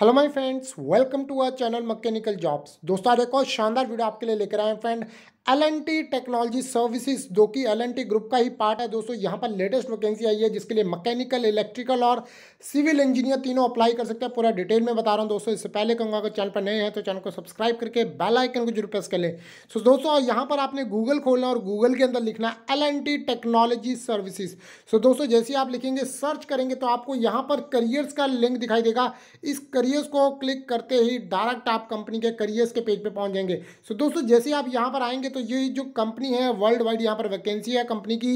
hello my friends welcome to our channel mechanical jobs दोस्तों आज एक और शानदार वीडियो आपके लिए लेकर आए हैं friend L N T technology services जो कि एल एन टी ग्रुप का ही पार्ट है दोस्तों यहाँ पर लेटेस्ट वैकेंसी आई है जिसके लिए मैकेनिकल इलेक्ट्रिकल और सिविल इंजीनियर तीनों अप्लाई कर सकते हैं पूरा डिटेल में बता रहा हूँ दोस्तों इससे पहले कहूँगा अगर चैनल पर नए हैं तो चैनल को सब्सक्राइब करके बेल आइकन को जरूर प्रेस कर लें सो दोस्तों यहाँ पर आपने गूगल खोलना और गूगल के अंदर लिखना L N T technology services so दोस्तों जैसे आप लिखेंगे सर्च करेंगे तो आपको यहाँ पर करियर्स का लिंक दिखाई देगा इस करियर्स को क्लिक करते ही डायरेक्ट आप कंपनी के करियर्स के पेज पर पहुँच जाएंगे सो दोस्तों जैसे आप यहाँ पर आएंगे तो तो ये जो कंपनी है वर्ल्ड वाइड यहाँ पर वैकेंसी है कंपनी की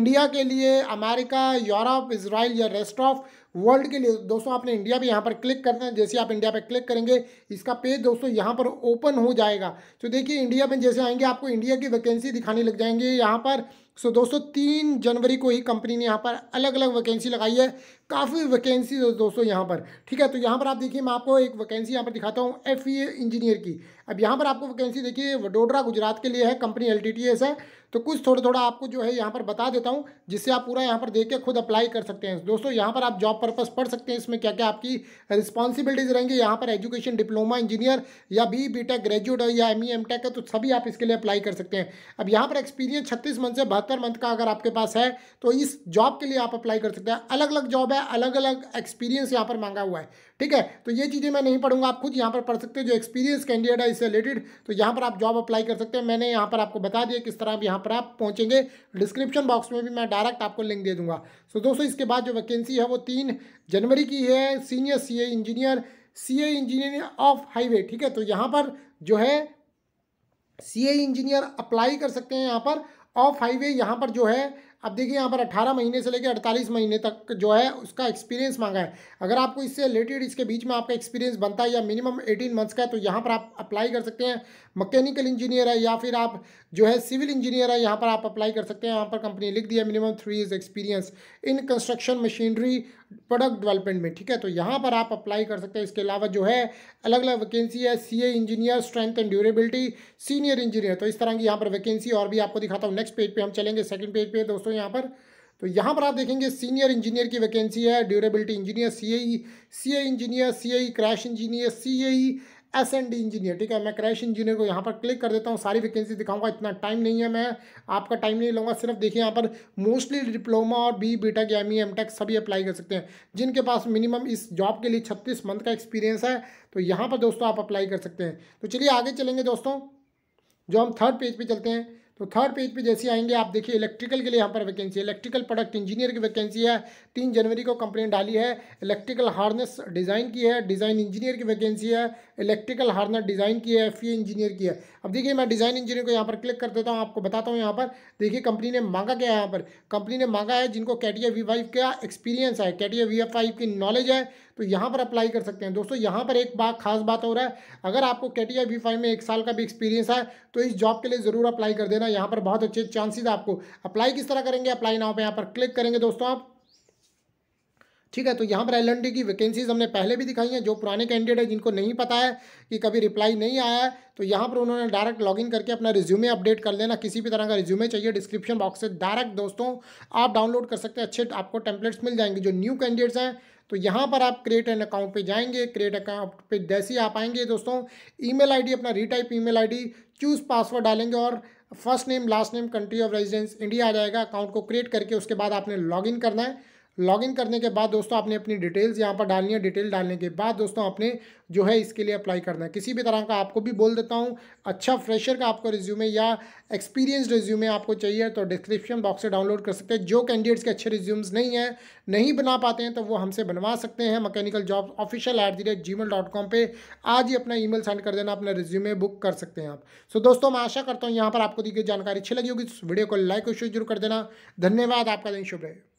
इंडिया के लिए अमेरिका यूरोप इसराइल या रेस्ट ऑफ वर्ल्ड के लिए दोस्तों आपने इंडिया भी यहाँ पर क्लिक करते हैं जैसे आप इंडिया पर क्लिक करेंगे इसका पेज दोस्तों यहाँ पर ओपन हो जाएगा तो देखिए इंडिया में जैसे आएंगे आपको इंडिया की वैकेंसी दिखाने लग जाएंगे यहाँ पर सो दोस्तों तीन जनवरी को ही कंपनी ने यहाँ पर अलग अलग वैकेंसी लगाई है काफ़ी वैकेंसी दोस्तों यहाँ पर ठीक है तो यहाँ पर आप देखिए मैं आपको एक वैकेंसी यहाँ पर दिखाता हूँ एफ इंजीनियर e की अब यहाँ पर आपको वैकेंसी देखिए वडोदरा गुजरात के लिए है कंपनी एल है तो कुछ थोड़ा थोड़ा आपको जो है यहाँ पर बता देता हूँ जिससे आप पूरा यहाँ पर देख के खुद अप्लाई कर सकते हैं दोस्तों यहाँ पर आप जॉब पर्पज़ पढ़ सकते हैं इसमें क्या क्या आपकी रिस्पॉन्सिबिलिटीज़ रहेंगी यहाँ पर एजुकेशन डिप्लोमा इंजीनियर या बी बी टेक ग्रेजुएट या एम ई एम टेक है तो सभी आप इसके लिए अप्लाई कर सकते हैं अब यहाँ पर एक्सपीरियंस छत्तीस मंथ से बहत्तर मंथ का अगर आपके पास है तो इस जॉब के लिए आप अप्लाई कर सकते हैं अलग अलग जॉब है अलग अलग एक्सपीरियंस यहाँ पर मांगा हुआ है ठीक है तो ये चीज़ें मैं नहीं पढ़ूंगा आप खुद यहाँ पर पढ़ सकते हो जो एक्सपीरियंस कैंडिडेट है इससे रिलेटेड तो यहाँ पर आप जॉब अप्लाई कर सकते हैं मैंने यहाँ पर आपको बता दिया किस तरह आप यहाँ पर आप पहुँचेंगे डिस्क्रिप्शन बॉक्स में भी मैं डायरेक्ट आपको लिंक दे दूँगा सो दोस्तों इसके बाद जो वैकेंसी है वो तीन जनवरी की है senior C engineer C engineer of highway ठीक है तो यहाँ पर जो है सी इंजीनियर अप्लाई कर सकते हैं यहाँ पर ऑफ हाईवे यहाँ पर जो है अब देखिए यहाँ पर अट्ठारह महीने से लेकर अड़तालीस महीने तक जो है उसका एक्सपीरियंस मांगा है अगर आपको इससे रिलेटेड इसके बीच में आपका एक्सपीरियंस बनता है या मिनिमम एटीन मंथ्स का है तो यहाँ पर आप अप्लाई कर सकते हैं मकैनिकल इंजीनियर है या फिर आप जो है सिविल इंजीनियर है यहाँ पर आप अप्लाई कर सकते हैं यहाँ पर कंपनी लिख दिया minimum three years experience in construction machinery product development में ठीक है तो यहाँ पर आप अप्लाई कर सकते हैं इसके अलावा जो है अलग अलग वैकेंसी है C engineer strength and durability senior engineer तो इस तरह की यहाँ पर वैकेंसी और भी आपको दिखाता हूँ नेक्स्ट पेज पे हम चलेंगे सेकेंड पेज पे दोस्तों हूँ यहाँ पर तो यहाँ पर आप देखेंगे सीनियर इंजीनियर की वैकेंसी है durability engineer C I C I engineer C I crash engineer C I S and D engineer ठीक है मैं क्रैश इंजीनियर को यहाँ पर क्लिक कर देता हूँ सारी वैकेंसी दिखाऊंगा इतना टाइम नहीं है मैं आपका टाइम नहीं लूँगा सिर्फ देखिए यहाँ पर मोस्टली डिप्लोमा और B B tech M E M tech सभी अप्लाई कर सकते हैं जिनके पास मिनिमम इस जॉब के लिए छत्तीस मंथ का एक्सपीरियंस है तो यहाँ पर दोस्तों आप अप्लाई कर सकते हैं तो चलिए आगे चलेंगे दोस्तों जो हम थर्ड पेज पर चलते हैं तो थर्ड पेज पे जैसे आएंगे आप देखिए इलेक्ट्रिकल के लिए यहाँ पर वैकेंसी है इलेक्ट्रिकल प्रोडक्ट इंजीनियर की वैकेंसी है तीन जनवरी को कंपनी डाली है इलेक्ट्रिकल हार्नेस डिज़ाइन की है डिज़ाइन इंजीनियर की वैकेंसी है इलेक्ट्रिकल हार्नेस डिज़ाइन की है एफ इंजीनियर e की है अब देखिए मैं डिज़ाइन इंजीनियर को यहाँ पर क्लिक कर देता हूँ आपको बताता हूँ यहाँ पर देखिए कंपनी ने मांगा क्या है यहाँ पर कंपनी ने मांगा है जिनको कैटिया वी फाइव का एक्सपीरियंस है कैटिया वी फाइव की नॉलेज है तो यहाँ पर अप्लाई कर सकते हैं दोस्तों यहाँ पर एक बात खास बात हो रहा है अगर आपको के टी वी फाइव में एक साल का भी एक्सपीरियंस है तो इस जॉब के लिए ज़रूर अप्लाई कर देना यहाँ पर बहुत अच्छे चांसेज आपको अप्लाई किस तरह करेंगे अप्लाई नाव पर यहाँ पर क्लिक करेंगे दोस्तों आप ठीक है तो यहाँ पर एल की वैकेंसीज हमने पहले भी दिखाई हैं जो पुराने कैंडिडेट हैं जिनको नहीं पता है कि कभी रिप्लाई नहीं आया है तो यहाँ पर उन्होंने डायरेक्ट लॉगिन करके अपना रिज्यूमे अपडेट कर लेना किसी भी तरह का रिज्यूमे चाहिए डिस्क्रिप्शन बॉक्स से डायरेक्ट दोस्तों आप डाउनलोड कर सकते हैं अच्छे आपको टेम्पलेट्स मिल जाएंगे जो न्यू कैंडिडेट्स हैं तो यहाँ पर आप क्रिएट एन अकाउंट पे जाएंगे क्रिएट अकाउंट पे जैसे ही आप आएंगे दोस्तों ईमेल आईडी अपना retype email ID choose password डालेंगे और first name last name country of residence India आ जाएगा अकाउंट को क्रिएट करके उसके बाद आपने लॉग करना है लॉगिन करने के बाद दोस्तों आपने अपनी डिटेल्स यहाँ पर डालनी है डिटेल डालने के बाद दोस्तों आपने जो है इसके लिए अप्लाई करना है किसी भी तरह का आपको भी बोल देता हूँ अच्छा फ्रेशर का आपको रिज्यूमे या एक्सपीरियंस रिज्यूमे आपको चाहिए तो डिस्क्रिप्शन बॉक्स से डाउनलोड कर सकते हैं जो कैंडिडेट्स के अच्छे रिज्यूम्स नहीं हैं नहीं बना पाते हैं तो वो हमसे बनवा सकते हैं mechanical job official at the rate gmail dot com पर आज ही अपना ई मेल सेंड कर देना अपना रिज्यूमे बुक कर सकते हैं आप सो दोस्तों मैं आशा करता हूँ यहाँ पर आपको दी गई जानकारी अच्छी लगी होगी वीडियो को लाइक और शेयर जरूर कर देना धन्यवाद आपका दिन शुभ रहे